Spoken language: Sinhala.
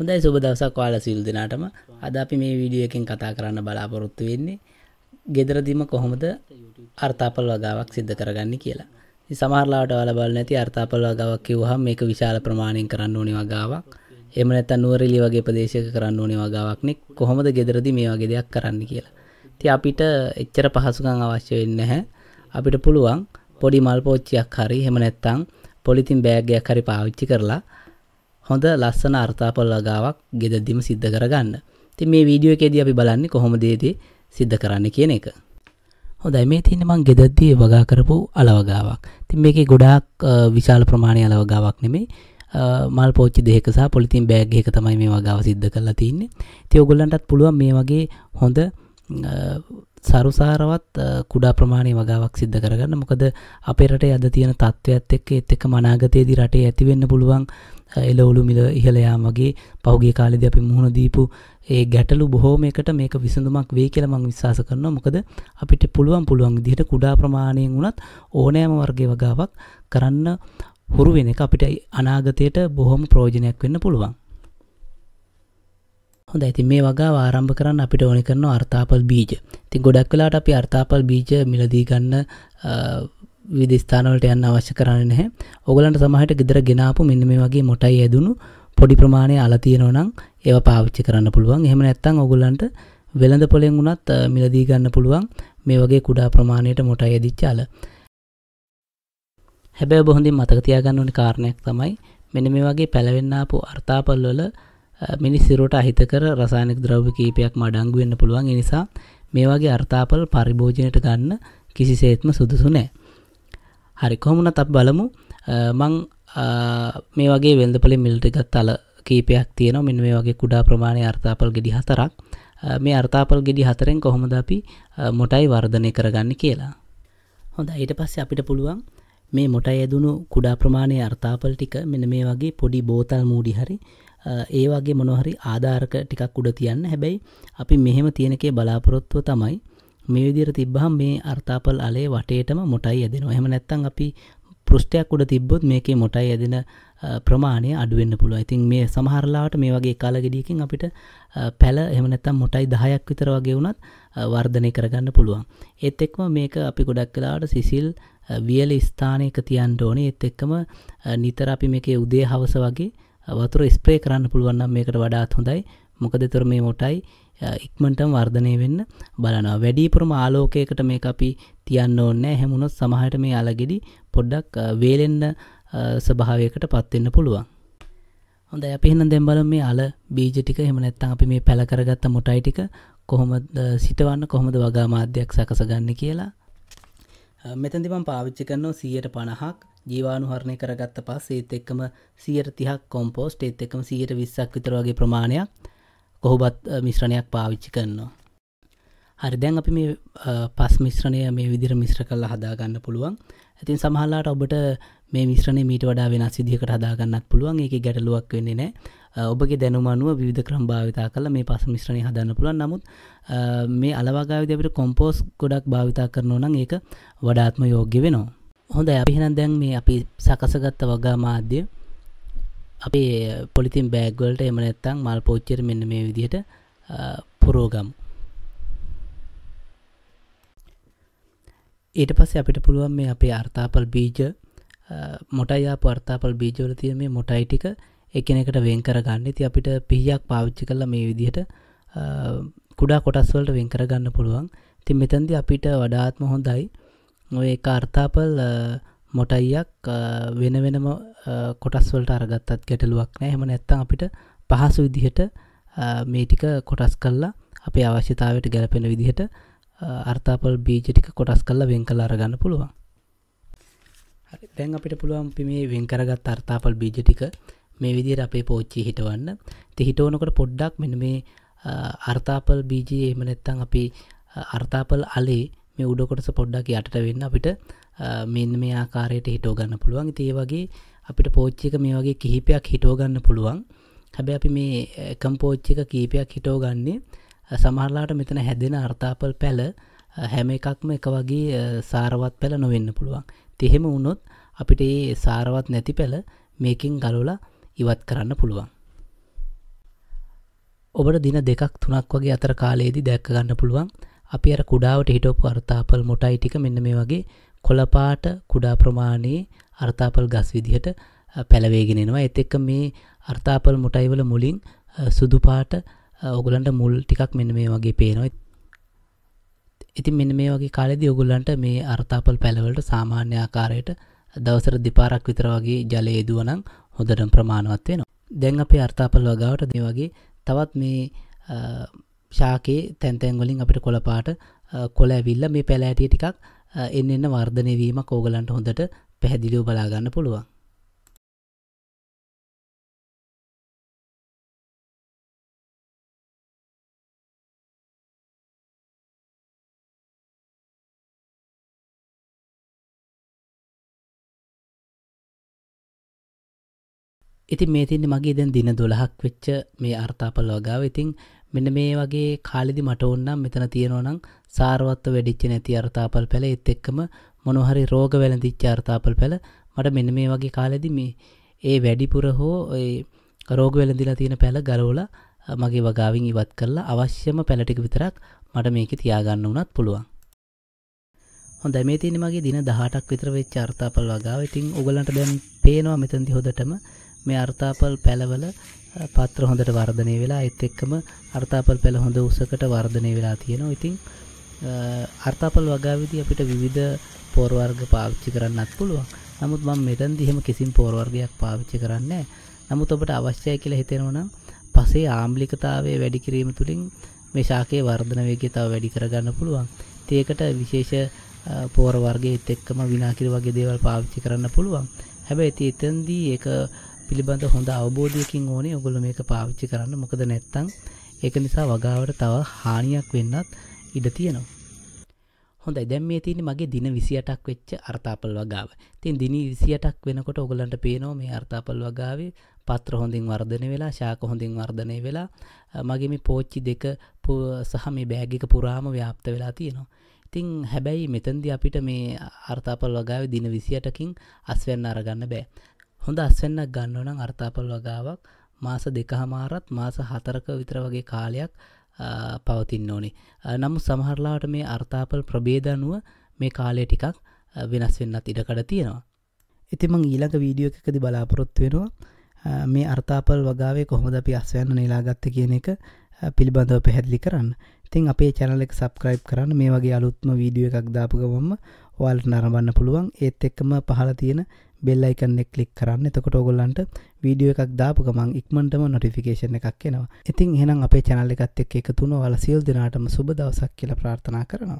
හොඳයි සුබ දවසක් වාල සිල් දෙනාටම අද අපි මේ වීඩියෝ එකෙන් කතා කරන්න බලාපොරොත්තු වෙන්නේ ගෙදරදිම කොහොමද අර්ථාපල් වගාවක් සිද්ධ කරගන්න කියලා සමහරලාට ඔයාලා බලන්න නැති අර්ථාපල් වගාවක් කිව්වහම මේක විශාල ප්‍රමාණයෙන් කරන්න ඕනේ වගාවක් එහෙම නැත්නම් නුවරඑළිය වගේ ප්‍රදේශයක කරන්න ඕනේ වගාවක් නේ කොහොමද ගෙදරදී මේ වගේ දෙයක් කරන්න කියලා ඉතින් අපිට එච්චර පහසුකම් අවශ්‍ය වෙන්නේ නැහැ අපිට පුළුවන් පොඩි මල් පෝච්චියක් හරි එහෙම නැත්නම් පොලිතින් බෑග් එකක් හරි පාවිච්චි කරලා හොඳ ලස්සන අර්ථාපල් වගාවක් ගෙදදිම සිද්ධ කරගන්න ති මේ වීඩියෝ එකේදී අපි බලන්නේ කොහොම දේදී සිද්ධ කරන්න කියන එක හොඳයි මේ තින්න මං ගෙදද්දී වගා කරපු අලවගාවක් තින් මේකේ ගොඩාක් විශාල ප්‍රමාණය අලවගාවක් නෙමේ මල් පෝච්චි දෙකස පොලිතින් බෑග් එක තමයි මේ වගාව සිද්ධ කරලා තින්නේ තිය ඔගොල්ලන්ටත් පුළුවන් මේ වගේ හොඳ සරුසාරවත් කුඩා ප්‍රමාණය වගාවක් සිද්ධ කරගන්න මොකද අපේ රටේ අද තියෙන තත්ත්වයක්ත් එක්ක එත් එක මනාගතයේදී රටේ ඇතිවෙන්න පුළුවන් එලවුළු මිල ඉහලයාම වගේ පෞගේ කාලෙද අපි මුහුණ දීපු ඒ ගැටලු බොහෝමයකට මේක විසඳුමක් වේ කියලමං විශවාස කරනවා මොකද අපිට පුළුවන් පුළුවන් දිහට කුඩා ප්‍රමාණයෙන් වුණත් ඕනෑම වර්ගේ වගාවක් කරන්න හුරු වෙන එක අපිට අනාගතයට බොහොම ප්‍රෝජනයක් වෙන්න පුළුවන් හොඳ ඇති මේ වගා ආරම්භ කරන්න අපිට ඕනි කරන අර්තාපල් බීජ ති ගොඩක් වෙලාට අපි අර්තාපල් බීජ මිලදී ගන්න විදිස්ථානවලට යන්න අවශ්‍ය කරන්න නැහැ ඔගලන්ට සමහට ගෙදර ගෙනාපු මෙන්න මේ වගේ මොටයි ඇදුණු පොඩි ප්‍රමාණය අලතියනෝනම් ඒව පාවිච්චි කරන්න පුළුවන් එහෙම නැත්තං ඔගුලන්ට වෙළඳ පොලෙන් වුණත් මිලදී ගන්න පුළුවන් මේ වගේ කුඩා ප්‍රමාණයට මොටයි ඇදිච්චාල හැබැ බොහොඳින් මතකතියාගන්න ඕනි කාරණයක් තමයි මෙන මේ වගේ පැළවෙන්නාපු අර්තාපල්වල මිනිස්සිරුවට අහිතකර රසායනක ද්‍රව්‍ය කීපයක් මඩංගු වෙන්න පුළුවන් නිසා මේවාගේ අර්ථාපල් පරිභෝජනයට ගන්න කිසිසේත්ම සුදුසු නෑ. හරි කොහොමුණත් අප බලමු මං මේ වගේ වෙල්දපලි මිල්ටිගත් අල කීපයක් තියෙන මෙන්න මේ වගේ කුඩා ප්‍රමාණය අර්ථාපල් ගෙඩි හතරක් මේ අර්ථාපල් ගෙඩි හතරෙන් කොහොමද අපි මොටයි වර්ධනය කරගන්න කියලා. හොඳ ඊට පස්සේ අපිට පුළුවන් මේ මොටයි ඇදුණු කුඩා ප්‍රමාණය අර්ථාපල් ටික මෙන මේ වගේ පොඩි බෝතල් මූඩි හරි ඒ වගේ මොනොහරි ආධාරක ටිකක් උඩ තියන්න හැබැයි අපි මෙහෙම තියෙනකේ බලාපොරොත්තුව තමයි මේ විදිර තිබ්බහම් මේ අර්තාපල් අලේ වටේටම මොටයි ඇදෙනවා එහෙම නැත්තං අපි පෘෂ්ටයක් උඩ තිබ්බොත් මේකේ මොටයි ඇදෙන ප්‍රමාණය අඩුවෙන්න්න පුළුව ඉතින් මේ සමහරලාට මේ වගේ කාලගෙඩියකින් අපිට පැල එමනැත්තම් මොටයි දහයක් විතර වගේ වුණත් වර්ධනය කරගන්න පුළුවන් ඒත් එක්ම මේක අපි ගොඩක් කලාට සිසිල් වියල ස්ථානයක තියන් ඕනේ ඒත් එක්කම නිතර අපි මේකේ උදේ හවස වගේ වතුර ස්ප්‍රේ කරන්න පුළුවන්නම් මේකට වඩාත් හොඳයි මොකද තුර මේ මොටයි ඉක්මටම් වර්ධනය වෙන්න බලනවා වැඩිපුරම ආලෝකයකට මේ අපි තියන්න ඕන්නෑ හැමුණොත් සමහට මේ අලගෙඩි පොඩ්ඩක් වේලෙන්න ස්භාවයකට පත්වෙන්න පුළුවන් හොඳ අපිහන දෙම්බල මේ අල බීජටික හෙමනැත්තන් අපි මේ පැළකරගත්ත මොටයිටික කොහොමද සිටවන්න කොහොමද වගා මාධ්‍යයක් සකසගන්න කියලා මෙතැදිමම් පාවිච්චි කරනවා සීයට පණහක් ජීවානුහරණය කරගත්ත පස් ඒත් එක්කම සියයට තිහක් කොම්පෝස්ට් ඒත් එකම සියයට විස්සක් විතරවගේ ප්‍රමාණයක් කොහොබත් මිශ්‍රණයක් පාවිච්චි කරන්නවා. හරි දැන් අපි මේ පස් මිශ්‍රණය මේ විදිර මිශ්‍ර කල්ල හදාගන්න පුළුවන් ඇතින් සමහල්ලාට ඔබට මේ මිශ්‍රණය මීට වඩා වෙනස් විදිහකට හදාගන්නත් පුළුවන් ඒක ගැටලුවක් වෙන්නේ නෑ ඔබගේ දැනුමනුව විධ ක්‍රම් භාවිතා කල මේ පස මිශ්‍රණය හදන්න පුළන් නමුත් මේ අලවාගාවිදකට කොම්පෝස් ගොඩක් භාවිතා කරනවා නම් ඒක වඩාත්ම යෝග්‍ය වෙනවා හොඳ අපිහෙන දැන් මේ අපි සකසගත්ත වගා මාධ්‍ය අපේ පොලිතින් බෑග්වලට එම නැත්තං මල් පෝච්චර මෙන්න මේ විදිහට පුරෝගම් ඊට පස්සේ අපිට පුළුවන් මේ අපේ අර්තාපල් බීජ මොටයිආපු අර්තාපල් බීජවල තිය මේ මොටයි ටික එකනෙකට වෙන් කරගන්න ති අපිට පිහියක් පාවිච්චි කල මේ විදිහට කුඩා කොටස්වලට වෙන් කරගන්න පුළුවන් තින් මෙතන්දි අපිට වඩාත්ම හොඳයි ඔය කාර්තාපල් මොටයියක් වෙන වෙනම කොටස්වලට අරගත්තත් ගැටලුවක් නෑ හෙම නැත්තම් අපිට පහසු විදිහට මේටික කොටස් කල්ලා අපේ අවශ්‍යතාවට ගැලපෙන විදිහට අර්තාපල් බීජටික කොටස් කල්ලා වෙන් කලා අරගන්න පුළුවන් දැන් අපිට පුළුවන් පි මේ වෙන් කරගත් අර්තාපල් බීජටික මේ විදිර අපේ පෝච්චි හිටවන්න ති හිටවනකොට පොඩ්ඩක් මෙන මේ අර්තාපල් බීජයේ එම නැත්තං අපි අර්තාපල් අලේ මේ උඩකොටස පොඩ්ඩක් යටට වෙන්න අපිට මෙන්න මේ ආකාරයට හිටෝගන්න පුළුවන් තිය වගේ අපිට පෝච්චික මේ වගේ කිහිපයක් හිටෝගන්න පුළුවන් හැබැ අපි මේ කම්පෝච්චික කීපයක් හිටෝගන්නේ සමහරලාට මෙතන හැදෙන අර්ථාපල් පැල හැම එකක්ම එක වගේ සාරවත් පැල නොවෙන්න පුළුවන් තිහෙම වුණොත් අපිට ඒ සාරවත් නැති පැල මේකින් ගලුලා ඉවත් කරන්න පුළුවන්. ඔබට දින දෙකක් තුනක් වගේ අතර කාලයේදී දැක්ක ගන්න පුළුවන් අපි අර කුඩාවට හිටෝපු අර්තාපල් මොටයි ටික මෙන්න මේ වගේ කොළපාට කුඩා ප්‍රමාණයේ අර්තාපල් ගස් විදිහට පැලවේගෙනෙනවා එත් එක්ක මේ අර්තාපල් මොටයිවල මුලින් සුදුපාට ඔගුලන්ට මුල් ටිකක් මෙන්න මේ වගේ පේනවා ඉතින් මෙන්න මේ වගේ කාලෙදි ඔගුල්ලන්ට මේ අර්තාපල් පැලවලට සාමාන්‍ය ආකාරයට දවසර දෙපාරක් විතර වගේ ජලය යෙදුවනම් හොඳටම ප්‍රමාණවත් වෙනවා. දැන් අපේ අර්තාපල් වගාවට මේ වගේ තවත් මේ ශාකයේ තැන්තැන්ගොලින් අපිට කොළපාට කොල ඇවිල්ල මේ පැලෑටිය ටිකක් එන්න එන්න වර්ධනයවීම කෝගලන්ට හොඳට පැහැදිලියෝ බලාගන්න පුළුවන් ඉතින් මේ තින්නේ මගේ දැන් දින 12ක් වෙච්ච මේ අර්ථාපල වගාව. ඉතින් මෙන්න මේ වගේ කාලෙදි මට ඕන්නම් මෙතන තියෙනවනම් සාරවත්ව වැඩිච්ච නැති අර්ථාපල් පැළ එත් එක්කම මොනොහරි රෝග වැලඳිච්ච අර්ථාපල් පැළ මට මෙන්න මේ වගේ කාලෙදි මේ ඒ වැඩිපුර හෝ රෝග වැලඳිලා තියෙන පැළ ගලෝල මගේ වගාවින් ඉවත් කරලා අවශ්‍යම පැලටික විතරක් මට මේක තියාගන්න වනත් පුළුවන් හොඳ මේ තියෙන මගේ දින 18ක් විතර වෙච්ච අර්ථාපල් වගාව. ඉතින් ඔයගලන්ට දැන් පේනවා මෙතනදී හොදටම මේ අර්ථාපල් පැලවල පත්‍ර හොඳට වර්ධනය වෙලා එත් එක්කම අර්තාපල් පෙළ හොඳ උසකට වර්ධනය වෙලා තියෙනවා ඉතිං අර්තාපල් වගාවිදි අපිට විවිධ පෝර්වර්ග පාවිච්චි කරන්නත් පුළුවන් නමුත් මම මෙතන්දි එහෙම කිසිම පෝර්වර්ගයක් පාවිච්චි කරන්නේ නමුත් ඔබට අවශ්‍යයි කියලා හිතෙනවා නම් පසේ ආම්ලිකතාවය වැඩි කිරීම තුළින් මේ ශාකයේ වර්ධන වේගය තව වැඩි කරගන්න පුළුවන්. ඒකට විශේෂ පෝර වර්ගයේත් එක්කම විනාකිර වගේ දේවල් පාවිච්චි කරන්න පුළුවන්. හැබැයි ඉතින් එතෙන්දී ඒක පිළිබඳ හොඳ අවබෝධයකින් ඕනේ ඔගොලු මේක පාවිච්චි කරන්න මොකද නැත්තං ඒක නිසා වගාවට තව හානියක් වෙන්නත් ඉඩ තියෙනවා. හොඳයි දැම් මේ තියනි මගේ දින විසියටක් වෙච්ච අර්තාපල් වගාව තින් දිනි විසියටක් වෙනකොට ඔගලන්ට පේනෝ මේ අර්තාපල් වගාවේ පත්‍ර හොඳින් වර්ධන වෙලා ශාක හොඳින් වර්ධනය වෙලා මගේ මේ පෝච්චි දෙක සහ මේ බෑගික පුරාම ව්‍යාප්ත වෙලා තියෙනවා. ඉතිං හැබැයි මෙතන්දි අපිට මේ අර්තාපල් වගාව දින විසියටකින් අස්වැන්න අරගන්න බෑ හොඳ අස්වෙන්නක් ගන්නවනම් අර්ථාපල් වගාවක් මාස දෙකහමාරත් මාස හතරක විතර වගේ කාලයක් පවතින්න ඕනේ. නමු සමහරලාට මේ අර්ථාපල් ප්‍රබේධනුව මේ කාලය ටිකක් වෙනස් වෙන්නත් ඉඩකඩ තියෙනවා. ඉතිමං ඊළඟ වීඩියෝ එකකද බලාපොරොත්තු වෙනවා මේ අර්ථාපල් වගාවේ කොහොමද අපි අස්වයන්න නිලාගත්ත කියන එක පිළිබඳව පැහැදිලි කරන්න. ඉතින් අපේ චැනල එක සබස්ක්‍රයිබ් කරන්න මේ වගේ අලුත්ම වීඩියෝ එකක් දාපුගවම ඔයාලට නරඹන්න පුළුවන් ඒත් එක්කම පහල තියෙන බෙල්ලයිකන්න කලික් කරන්න එතකොට ඔගොල්ලන්ට වීඩියෝ එකක් දාපු ගමන් ඉක්මටම නොටිෆිකේෂන එකක් එනවා ඉතින් එහෙනම් අපේ චැනල්ල එකත් එක් එකතුන වල සියල් දෙනාටම සුබ දවසක් කියලා ප්‍රාර්ථනා කරනවා